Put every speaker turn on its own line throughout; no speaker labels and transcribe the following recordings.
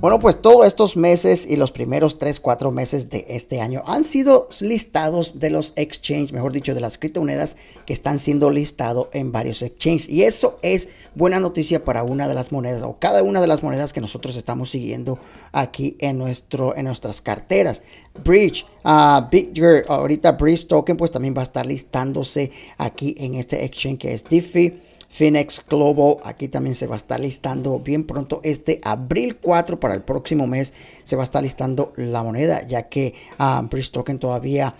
Bueno, pues todos estos meses y los primeros 3, 4 meses de este año han sido listados de los exchanges, mejor dicho, de las criptomonedas que están siendo listados en varios exchanges. Y eso es buena noticia para una de las monedas o cada una de las monedas que nosotros estamos siguiendo aquí en, nuestro, en nuestras carteras. Bridge, a ah, Bigger, ahorita Bridge Token, pues también va a estar listándose aquí en este exchange que es DeFi. Phoenix Global, aquí también se va a estar listando bien pronto, este abril 4 para el próximo mes se va a estar listando la moneda, ya que a ah, Token todavía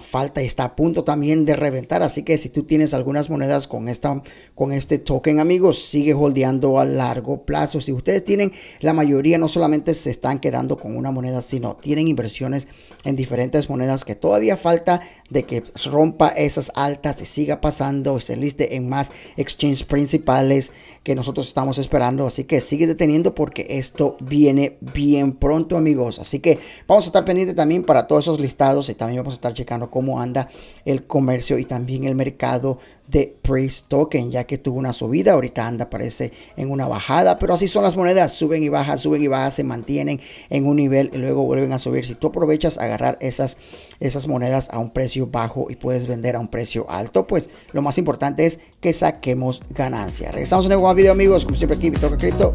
falta y está a punto también de reventar. Así que si tú tienes algunas monedas con, esta, con este token, amigos, sigue holdeando a largo plazo. Si ustedes tienen, la mayoría no solamente se están quedando con una moneda, sino tienen inversiones en diferentes monedas que todavía falta de que rompa esas altas y siga pasando, se liste en más exchanges principales que nosotros estamos esperando. Así que sigue deteniendo porque esto viene bien pronto, amigos. Así que vamos a estar pendiente también para todos esos listados y también vamos a estar checando cómo anda el comercio y también el mercado de price Token, ya que tuvo una subida, ahorita anda parece en una bajada, pero así son las monedas, suben y bajan, suben y bajan, se mantienen en un nivel y luego vuelven a subir. Si tú aprovechas agarrar esas, esas monedas a un precio bajo y puedes vender a un precio alto, pues lo más importante es que saquemos ganancia. Regresamos en un nuevo video amigos, como siempre aquí, Bitoca Crypto.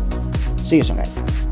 See you soon